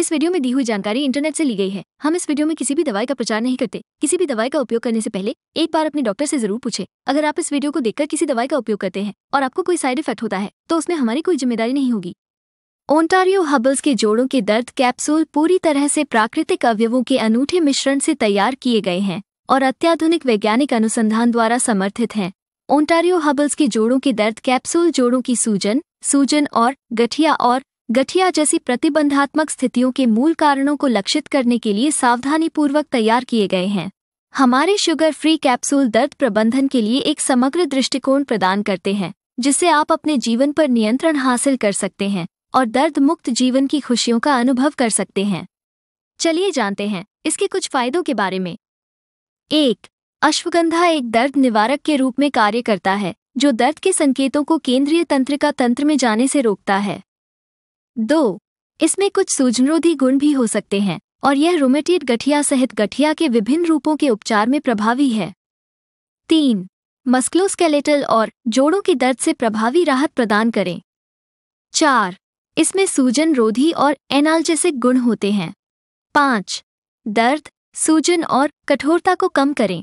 इस वीडियो में दी हुई जानकारी इंटरनेट से ली गई है हम इस वीडियो में किसी भी दवाई का प्रचार नहीं करते किसी भी दवाई का उपयोग करने से पहले एक बार अपने डॉक्टर से जरूर पूछे अगर आप इस वीडियो को देखकर किसी दवाई का उपयोग करते हैं और आपको कोई साइड इफेक्ट होता है तो उसमें हमारी कोई जिम्मेदारी नहीं होगी ओंटारियो हबल्स के जोड़ों के दर्द कैप्सूल पूरी तरह से प्राकृतिक अवयवों के अनूठे मिश्रण से तैयार किए गए हैं और अत्याधुनिक वैज्ञानिक अनुसंधान द्वारा समर्थित हैं ओंटारियो हबल्स के जोड़ों के दर्द कैप्सूल जोड़ों की सूजन सूजन और गठिया और गठिया जैसी प्रतिबंधात्मक स्थितियों के मूल कारणों को लक्षित करने के लिए सावधानीपूर्वक तैयार किए गए हैं हमारे शुगर फ्री कैप्सूल दर्द प्रबंधन के लिए एक समग्र दृष्टिकोण प्रदान करते हैं जिससे आप अपने जीवन पर नियंत्रण हासिल कर सकते हैं और दर्द मुक्त जीवन की खुशियों का अनुभव कर सकते हैं चलिए जानते हैं इसके कुछ फायदों के बारे में एक अश्वगंधा एक दर्द निवारक के रूप में कार्य करता है जो दर्द के संकेतों को केंद्रीय तंत्रिका तंत्र में जाने से रोकता है दो इसमें कुछ सूजनरोधी गुण भी हो सकते हैं और यह रोमेटेड गठिया सहित गठिया के विभिन्न रूपों के उपचार में प्रभावी है तीन मस्क्लोस्केलेटल और जोड़ों के दर्द से प्रभावी राहत प्रदान करें चार इसमें सूजन रोधी और एनाल्जेसिक गुण होते हैं पाँच दर्द सूजन और कठोरता को कम करें